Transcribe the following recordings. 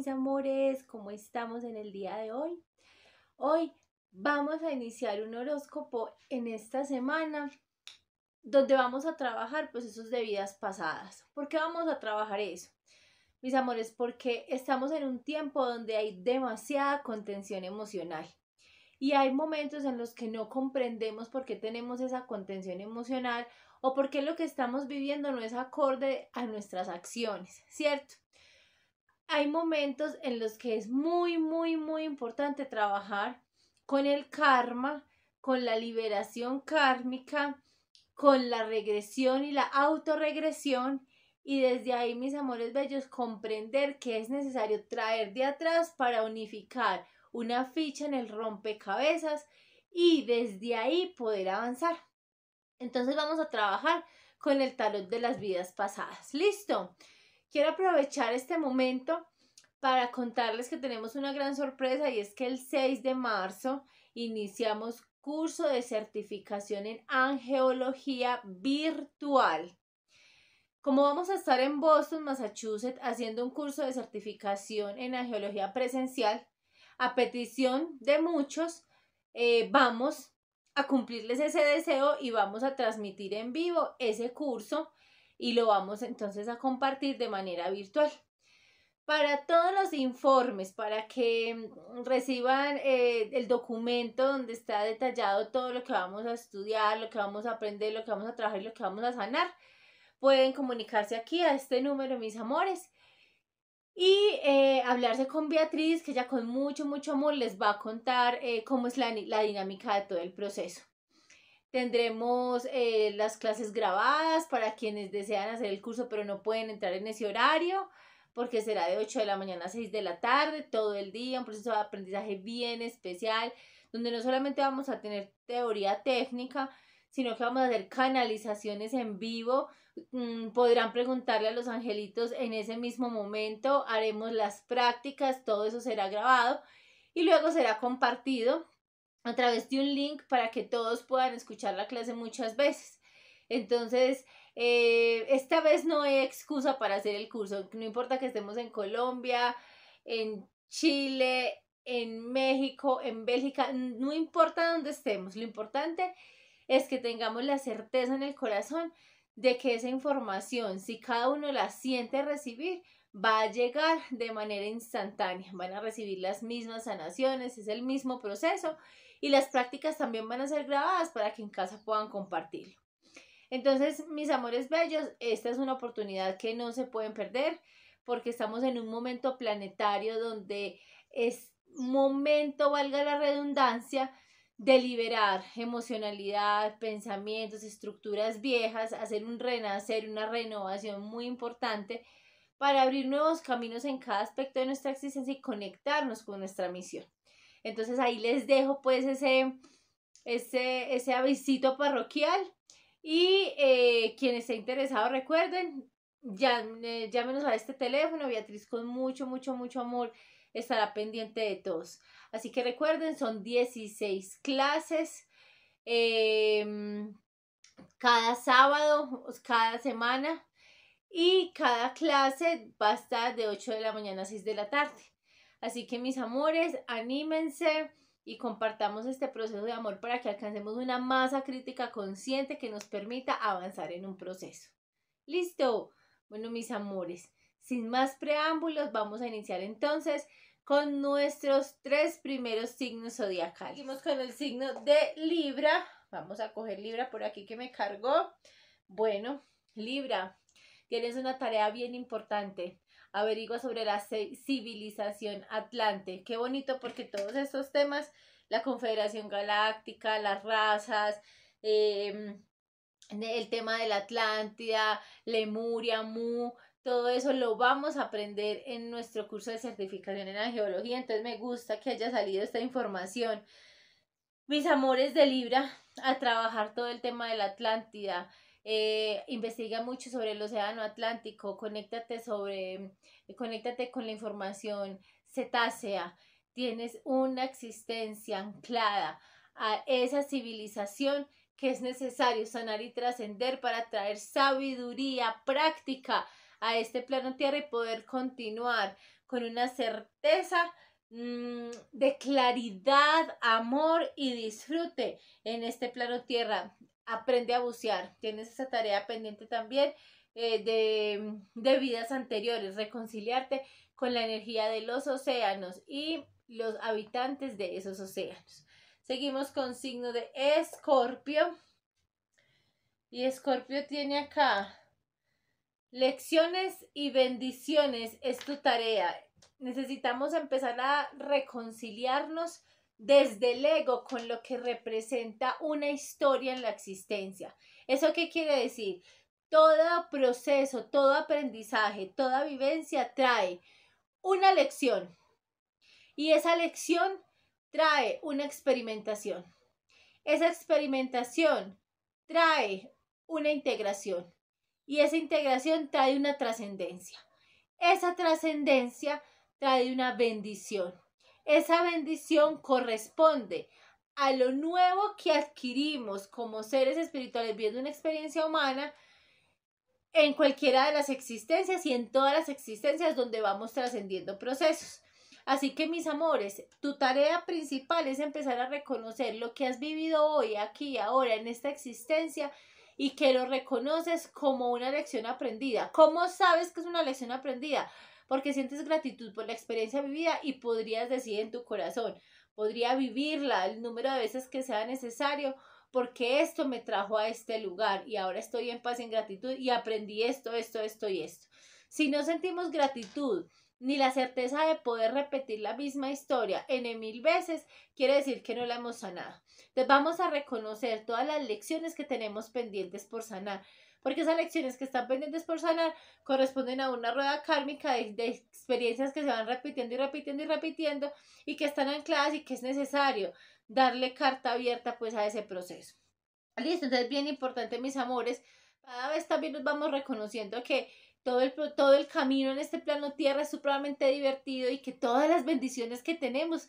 mis amores, ¿cómo estamos en el día de hoy? Hoy vamos a iniciar un horóscopo en esta semana donde vamos a trabajar pues, esos de vidas pasadas. ¿Por qué vamos a trabajar eso? Mis amores, porque estamos en un tiempo donde hay demasiada contención emocional. Y hay momentos en los que no comprendemos por qué tenemos esa contención emocional o por qué lo que estamos viviendo no es acorde a nuestras acciones, ¿cierto? hay momentos en los que es muy, muy, muy importante trabajar con el karma, con la liberación kármica, con la regresión y la autorregresión. Y desde ahí, mis amores bellos, comprender que es necesario traer de atrás para unificar una ficha en el rompecabezas y desde ahí poder avanzar. Entonces vamos a trabajar con el tarot de las vidas pasadas. ¿Listo? Quiero aprovechar este momento para contarles que tenemos una gran sorpresa y es que el 6 de marzo iniciamos curso de certificación en angeología virtual. Como vamos a estar en Boston, Massachusetts, haciendo un curso de certificación en angeología presencial, a petición de muchos, eh, vamos a cumplirles ese deseo y vamos a transmitir en vivo ese curso y lo vamos entonces a compartir de manera virtual. Para todos los informes, para que mm, reciban eh, el documento donde está detallado todo lo que vamos a estudiar, lo que vamos a aprender, lo que vamos a trabajar y lo que vamos a sanar, pueden comunicarse aquí a este número, mis amores. Y eh, hablarse con Beatriz, que ya con mucho, mucho amor les va a contar eh, cómo es la dinámica de todo el proceso. Tendremos eh, las clases grabadas para quienes desean hacer el curso pero no pueden entrar en ese horario porque será de 8 de la mañana a 6 de la tarde, todo el día, un proceso de aprendizaje bien especial, donde no solamente vamos a tener teoría técnica, sino que vamos a hacer canalizaciones en vivo. Mm, podrán preguntarle a los angelitos en ese mismo momento, haremos las prácticas, todo eso será grabado y luego será compartido a través de un link para que todos puedan escuchar la clase muchas veces. Entonces, eh, esta vez no hay excusa para hacer el curso, no importa que estemos en Colombia, en Chile, en México, en Bélgica, no importa dónde estemos, lo importante es que tengamos la certeza en el corazón de que esa información, si cada uno la siente recibir, va a llegar de manera instantánea. Van a recibir las mismas sanaciones, es el mismo proceso y las prácticas también van a ser grabadas para que en casa puedan compartirlo. Entonces, mis amores bellos, esta es una oportunidad que no se pueden perder porque estamos en un momento planetario donde es momento, valga la redundancia, de liberar emocionalidad, pensamientos, estructuras viejas, hacer un renacer, una renovación muy importante para abrir nuevos caminos en cada aspecto de nuestra existencia y conectarnos con nuestra misión. Entonces ahí les dejo pues ese, ese, ese avisito parroquial y quienes eh, quien esté interesado recuerden, llámenos a este teléfono, Beatriz con mucho, mucho, mucho amor estará pendiente de todos. Así que recuerden, son 16 clases. Em, cada sábado, cada semana, y cada clase va a estar de 8 de la mañana a 6 de la tarde. Así que mis amores, anímense y compartamos este proceso de amor para que alcancemos una masa crítica consciente que nos permita avanzar en un proceso. Listo. Bueno, mis amores, sin más preámbulos, vamos a iniciar entonces con nuestros tres primeros signos zodiacales. Seguimos con el signo de Libra. Vamos a coger Libra por aquí que me cargó. Bueno, Libra, tienes una tarea bien importante. Averigua sobre la civilización atlante. Qué bonito porque todos estos temas, la Confederación Galáctica, las razas, em, el tema de la Atlántida, Lemuria, Mu, todo eso lo vamos a aprender en nuestro curso de certificación en la geología. Entonces me gusta que haya salido esta información. Mis amores de Libra, a trabajar todo el tema de la Atlántida, eh, investiga mucho sobre el Océano Atlántico, conéctate, sobre, conéctate con la información cetácea, tienes una existencia anclada a esa civilización que es necesario sanar y trascender para traer sabiduría práctica a este plano tierra y poder continuar con una certeza mm, de claridad, amor y disfrute en este plano tierra aprende a bucear. Tienes esa tarea pendiente también eh, de, de vidas anteriores, reconciliarte con la energía de los océanos y los habitantes de esos océanos. Seguimos con signo de Escorpio. Y Escorpio tiene acá lecciones y bendiciones es tu tarea. Necesitamos empezar a reconciliarnos desde el ego con lo que representa una historia en la existencia. ¿Eso qué quiere decir? Todo proceso, todo aprendizaje, toda vivencia trae una lección y esa lección trae una experimentación. Esa experimentación trae una integración y esa integración trae una trascendencia. Esa trascendencia trae una bendición esa bendición corresponde a lo nuevo que adquirimos como seres espirituales viendo una experiencia humana en cualquiera de las existencias y en todas las existencias donde vamos trascendiendo procesos. Así que mis amores, tu tarea principal es empezar a reconocer lo que has vivido hoy, aquí, ahora, en esta existencia y que lo reconoces como una lección aprendida. ¿Cómo sabes que es una lección aprendida? porque sientes gratitud por la experiencia vivida y podrías decir en tu corazón, podría vivirla el número de veces que sea necesario, porque esto me trajo a este lugar y ahora estoy en paz y en gratitud y aprendí esto, esto, esto y esto. Si no sentimos gratitud ni la certeza de poder repetir la misma historia en mil veces, quiere decir que no la hemos sanado. Entonces vamos a reconocer todas las lecciones que tenemos pendientes por sanar porque esas lecciones que están pendientes por sanar corresponden a una rueda kármica de, experiencias que se van repitiendo y repitiendo y repitiendo y que están ancladas y que es necesario darle carta abierta pues a ese proceso. Listo, entonces bien importante mis amores, cada vez también nos vamos reconociendo que todo el, todo el camino en este plano tierra es supremamente divertido y que todas las bendiciones que tenemos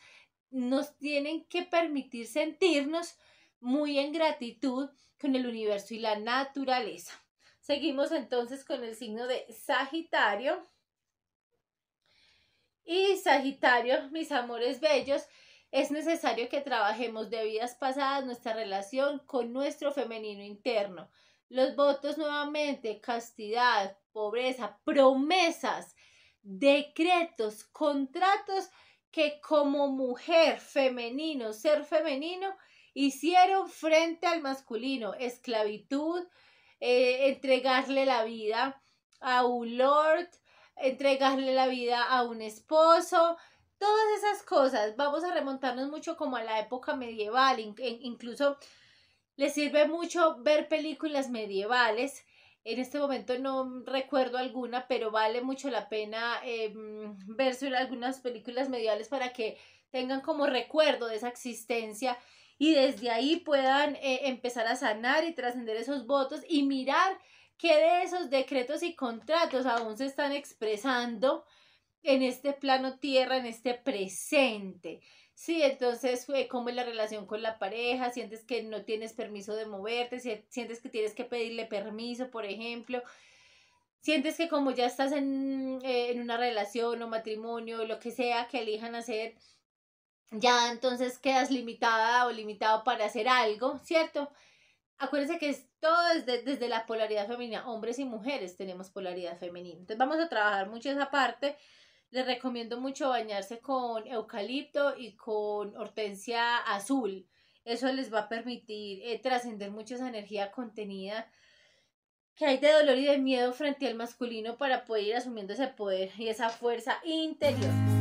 nos tienen que permitir sentirnos muy en gratitud con el universo y la naturaleza. Seguimos entonces con el signo de Sagitario. Y Sagitario, mis amores bellos, es necesario que trabajemos de vidas pasadas nuestra relación con nuestro femenino interno. Los votos nuevamente, castidad, pobreza, promesas, decretos, contratos que como mujer femenino, ser femenino, hicieron frente al masculino, esclavitud, eh, entregarle la vida a un lord, entregarle la vida a un esposo, todas esas cosas. Vamos a remontarnos mucho como a la época medieval, incluso les sirve mucho ver películas medievales. En este momento no recuerdo alguna, pero vale mucho la pena eh, mm, ver algunas películas medievales para que tengan como recuerdo de esa existencia y desde ahí puedan eh, empezar a sanar y trascender esos votos y mirar qué de esos decretos y contratos aún se están expresando en este plano tierra, en este presente. Sí, entonces, eh, ¿cómo es la relación con la pareja? ¿Sientes que no tienes permiso de moverte? ¿Sientes que tienes que pedirle permiso, por ejemplo? ¿Sientes que como ya estás en, eh, en una relación o matrimonio, lo que sea que elijan hacer, ya entonces quedas limitada o limitado para hacer algo, ¿cierto? Acuérdense que es todo desde, desde la polaridad femenina. Hombres y mujeres tenemos polaridad femenina. Entonces vamos a trabajar mucho esa parte. Les recomiendo mucho bañarse con eucalipto y con hortensia azul. Eso les va a permitir eh, trascender mucho esa energía contenida que hay de dolor y de miedo frente al masculino para poder ir asumiendo ese poder y esa fuerza interior.